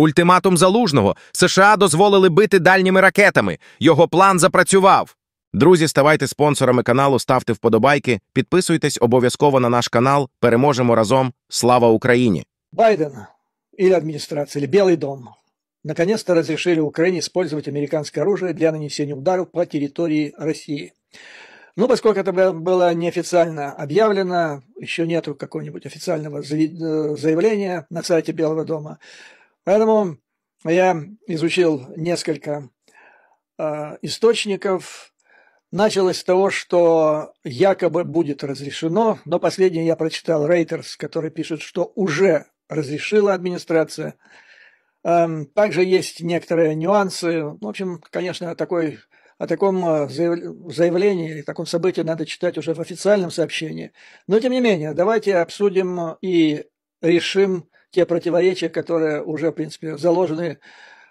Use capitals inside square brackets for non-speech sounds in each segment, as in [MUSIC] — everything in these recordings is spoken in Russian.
Ультиматум залужного США дозволили бити дальніми ракетами. Його план запрацював. Друзі, ставайте спонсорами каналу, ставте вподобайки, підписуйтесь обов'язково на наш канал. Переможемо разом. Слава Україні! Байден і адміністрація Білий дом наконец-то разрешили Украине использовать американское оружие для нанесення ударов по території Росії. Ну, поскольку это было неофициально объявлено, еще нету какого-нибудь официального э, заявления на сайте Белого дома, Поэтому я изучил несколько э, источников. Началось с того, что якобы будет разрешено, но последнее я прочитал Рейтерс, который пишет, что уже разрешила администрация. Э, также есть некоторые нюансы. В общем, конечно, такой о таком э, заявлении о таком событии надо читать уже в официальном сообщении. Но тем не менее, давайте обсудим и решим те противоречия, которые уже, в принципе, заложены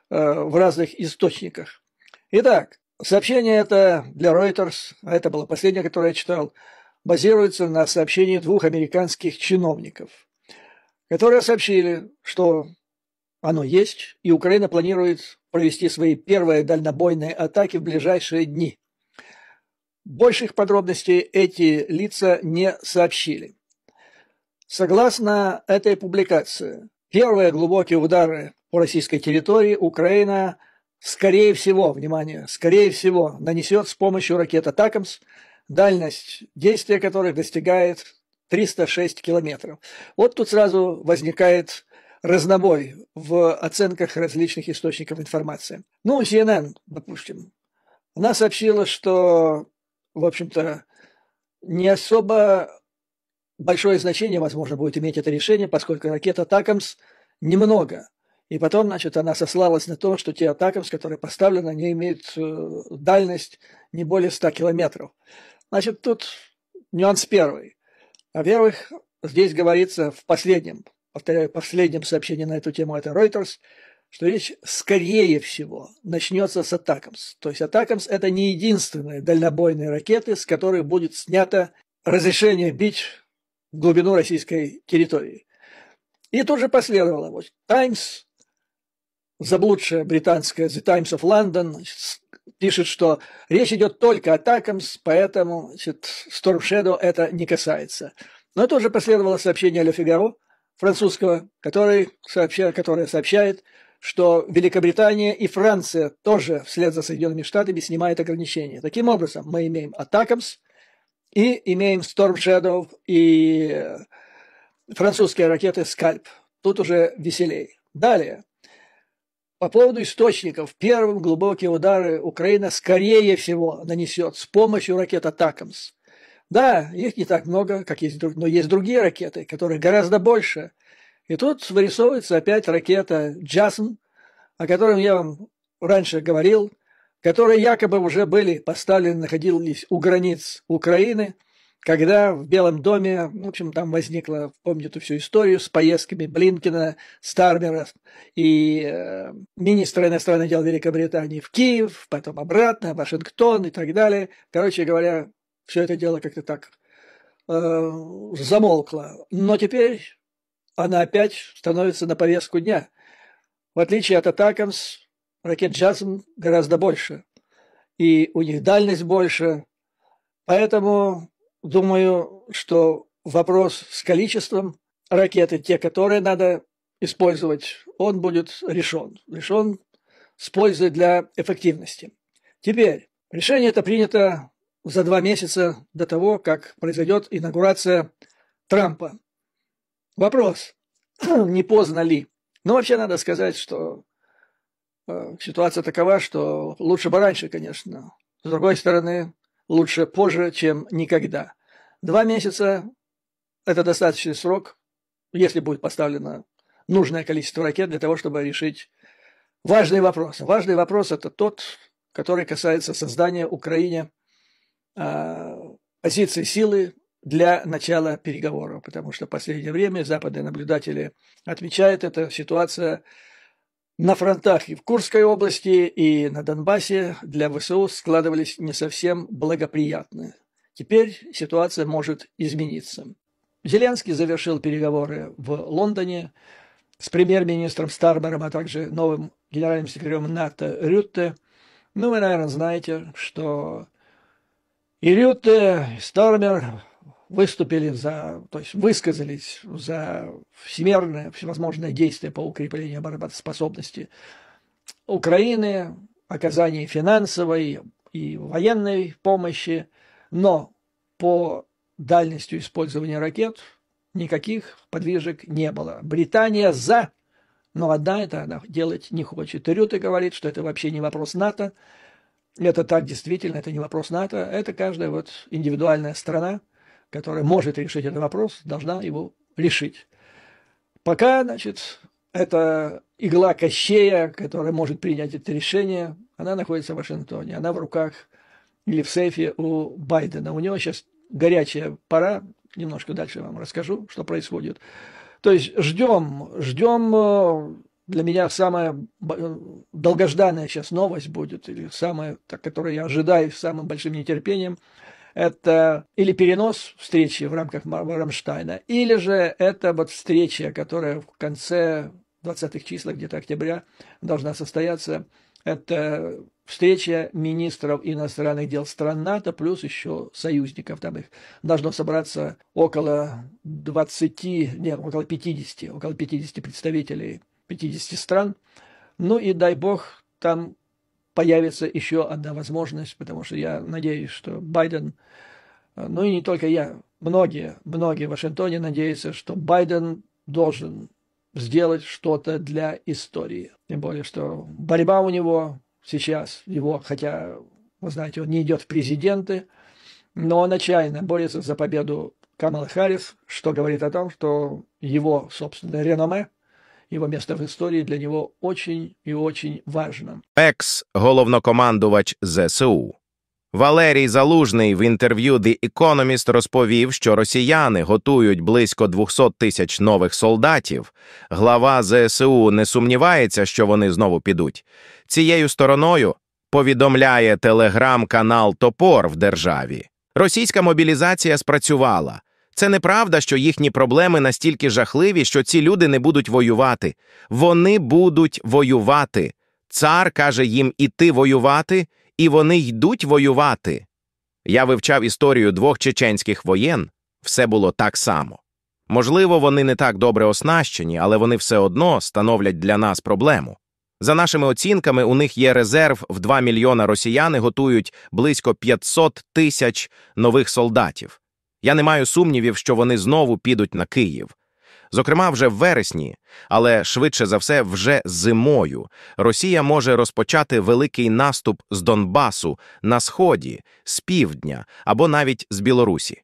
э, в разных источниках. Итак, сообщение это для Reuters, а это было последнее, которое я читал, базируется на сообщении двух американских чиновников, которые сообщили, что оно есть, и Украина планирует провести свои первые дальнобойные атаки в ближайшие дни. Больших подробностей эти лица не сообщили. Согласно этой публикации, первые глубокие удары по российской территории Украина, скорее всего, внимание, скорее всего, нанесет с помощью ракет «Атакамс», дальность действия которых достигает 306 километров. Вот тут сразу возникает разнобой в оценках различных источников информации. Ну, CNN, допустим, она сообщила, что, в общем-то, не особо большое значение, возможно, будет иметь это решение, поскольку ракета «Атакамс» немного. И потом, значит, она сослалась на то, что те «Атакамс», которые поставлены, они имеют э, дальность не более 100 километров. Значит, тут нюанс первый. Во-первых, здесь говорится в последнем, повторяю, последнем сообщении на эту тему, это Reuters, что речь, скорее всего, начнется с «Атакамс». То есть «Атакамс» – это не единственные дальнобойные ракеты, с которой будет снято разрешение бить в глубину российской территории. И тут же последовало. Вот «Таймс», заблудшая британская «The Times of London», пишет, что речь идет только о Такамс, поэтому значит, Storm Shadow это не касается. Но это уже последовало сообщение Ле Фигаро, французского, который сообщает, которое сообщает, что Великобритания и Франция тоже вслед за Соединенными Штатами снимают ограничения. Таким образом, мы имеем Атакамс, и имеем Storm Shadow и э, французские ракеты «Скальп». Тут уже веселей. Далее. По поводу источников. Первым глубокие удары Украина, скорее всего, нанесет с помощью ракет «Атакамс». Да, их не так много, как есть, но есть другие ракеты, которых гораздо больше. И тут вырисовывается опять ракета «Джасм», о котором я вам раньше говорил, которые якобы уже были поставлены, находились у границ Украины, когда в Белом доме, в общем, там возникла, помню эту всю историю с поездками Блинкина, Стармера и э, министра иностранных дел Великобритании в Киев, потом обратно, Вашингтон и так далее. Короче говоря, все это дело как-то так э, замолкло. Но теперь она опять становится на повестку дня. В отличие от Атакамс, Ракет ракетчатцам гораздо больше. И у них дальность больше. Поэтому думаю, что вопрос с количеством ракеты, те, которые надо использовать, он будет решен. Решен с пользой для эффективности. Теперь, решение это принято за два месяца до того, как произойдет инаугурация Трампа. Вопрос, [CLEARS THROAT] не поздно ли? Но вообще надо сказать, что Э, ситуация такова, что лучше бы раньше, конечно. С другой стороны, лучше позже, чем никогда. Два месяца – это достаточный срок, если будет поставлено нужное количество ракет для того, чтобы решить важный вопрос. Важный вопрос – это тот, который касается создания Украине э, позиции силы для начала переговоров, потому что в последнее время западные наблюдатели отмечают, эта ситуация на фронтах и в Курской области, и на Донбассе для ВСУ складывались не совсем благоприятные. Теперь ситуация может измениться. Зеленский завершил переговоры в Лондоне с премьер-министром Старбером, а также новым генеральным секретарем НАТО Рютте. Ну, вы, наверное, знаете, что и Рютте, и Старбер выступили за, то есть высказались за всемирное, всевозможные действия по укреплению обороноспособности Украины, оказание финансовой и военной помощи, но по дальностью использования ракет никаких подвижек не было. Британия за, но одна это она делать не хочет. И Рюта говорит, что это вообще не вопрос НАТО, это так действительно, это не вопрос НАТО, это каждая вот индивидуальная страна которая может решить этот вопрос, должна его решить. Пока, значит, эта игла Кощея, которая может принять это решение, она находится в Вашингтоне, она в руках или в сейфе у Байдена. У него сейчас горячая пора, немножко дальше вам расскажу, что происходит. То есть ждем, ждем, э, для меня самая э, долгожданная сейчас новость будет, или самая, которую я ожидаю с самым большим нетерпением – это или перенос встречи в рамках Рамштайна, или же это вот встреча, которая в конце 20-х числах, где-то октября, должна состояться. Это встреча министров иностранных дел стран НАТО, плюс еще союзников. Там их должно собраться около 20, нет, около 50, около 50 представителей 50 стран. Ну и дай бог, там появится еще одна возможность, потому что я надеюсь, что Байден, э, ну и не только я, многие, многие в Вашингтоне надеются, что Байден должен сделать что-то для истории. Тем более, что борьба у него сейчас, его, хотя, вы знаете, он не идет в президенты, но он отчаянно борется за победу Камала Харрис, что говорит о том, что его собственно, реноме – Його место в історії для нього очень і очень важно. Екс-головнокомандувач ЗСУ Валерій Залужний в інтерв'ю The Economist розповів, що росіяни готують близько 200 тисяч нових солдатів. Глава ЗСУ не сумнівається, що вони знову підуть. Цією стороною повідомляє телеграм-канал Топор в державі. Російська мобілізація спрацювала. Це неправда, що їхні проблеми настільки жахливі, що ці люди не будуть воювати. Вони будуть воювати. Цар каже їм іти воювати, і вони йдуть воювати. Я вивчав історію двох чеченських воєн, все було так само. Можливо, вони не так добре оснащені, але вони все одно становлять для нас проблему. За нашими оцінками, у них є резерв в 2 мільйона росіяни готують близько 500 тисяч нових солдатів. Я не маю сумнівів, що вони знову підуть на Київ. Зокрема, вже в вересні, але швидше за все, вже зимою Росія може розпочати великий наступ з Донбасу на сході, з півдня або навіть з Білорусі.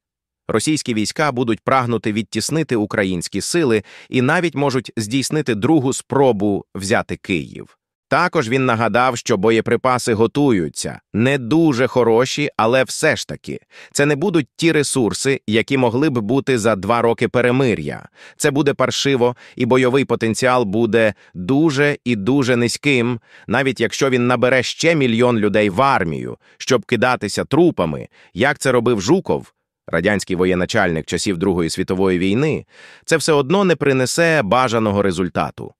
Російські війська будуть прагнути відтіснити українські сили і навіть можуть здійснити другу спробу взяти Київ. Також він нагадав, що боєприпаси готуються, не дуже хороші, але все ж таки це не будуть ті ресурси, які могли б бути за два роки перемир'я. Це буде паршиво, і бойовий потенціал буде дуже і дуже низьким, навіть якщо він набере ще мільйон людей в армію, щоб кидатися трупами, як це робив Жуков. Радянський воєначальник часів Другої світової війни це все одно не принесе бажаного результату.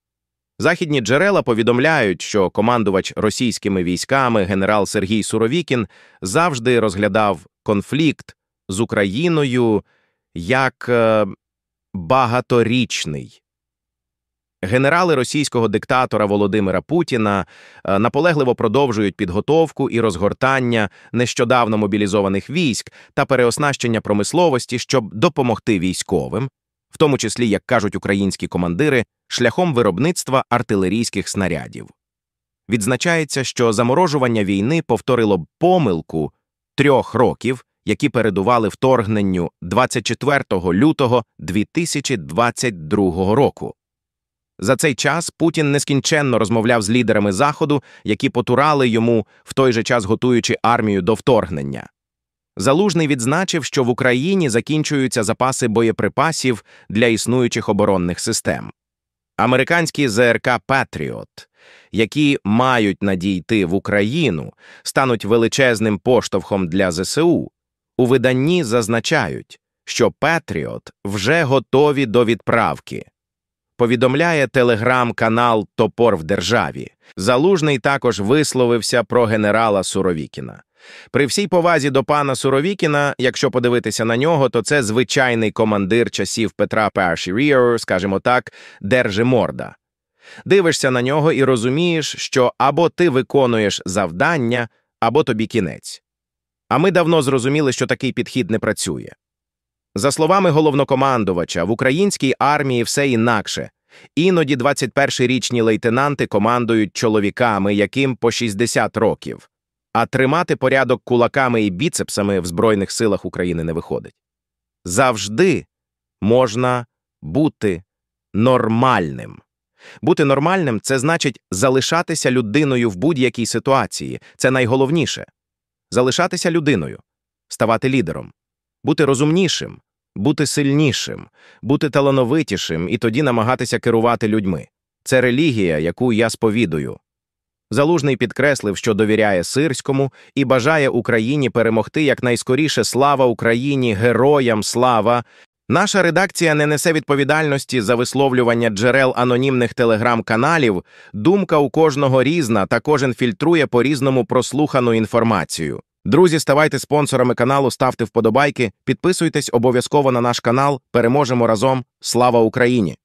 Західні джерела повідомляють, що командувач російськими військами генерал Сергій Суровікін завжди розглядав конфлікт з Україною як е, багаторічний. Генерали російського диктатора Володимира Путіна е, наполегливо продовжують підготовку і розгортання нещодавно мобілізованих військ та переоснащення промисловості, щоб допомогти військовим, в тому числі, як кажуть українські командири, шляхом виробництва артилерійських снарядів. Відзначається, що заморожування війни повторило помилку трьох років, які передували вторгненню 24 лютого 2022 року. За цей час Путін нескінченно розмовляв з лідерами Заходу, які потурали йому, в той же час готуючи армію до вторгнення. Залужний відзначив, що в Україні закінчуються запаси боєприпасів для існуючих оборонних систем. Американські ЗРК Патріот, які мають надійти в Україну, стануть величезним поштовхом для ЗСУ. У виданні зазначають, що Патріот вже готові до відправки. Повідомляє телеграм-канал Топор в державі. Залужний також висловився про генерала Суровікіна. При всій повазі до пана Суровікіна, якщо подивитися на нього, то це звичайний командир часів Петра Першіріо, скажімо так, держиморда. Дивишся на нього і розумієш, що або ти виконуєш завдання, або тобі кінець. А ми давно зрозуміли, що такий підхід не працює. За словами головнокомандувача, в українській армії все інакше. Іноді 21-річні лейтенанти командують чоловіками, яким по 60 років а тримати порядок кулаками і біцепсами в Збройних силах України не виходить. Завжди можна бути нормальним. Бути нормальним це значить залишатися людиною в будь-якій ситуації. Це найголовніше залишатися людиною, ставати лідером, бути розумнішим, бути сильнішим, бути талановитішим і тоді намагатися керувати людьми. Це релігія, яку я сповідую. Залужний підкреслив, що довіряє сирському і бажає Україні перемогти якнайскоріше слава Україні, героям слава. Наша редакція не несе відповідальності за висловлювання джерел анонімних телеграм-каналів. Думка у кожного різна та кожен фільтрує по різному прослухану інформацію. Друзі, ставайте спонсорами каналу, ставте вподобайки, підписуйтесь обов'язково на наш канал. Переможемо разом. Слава Україні!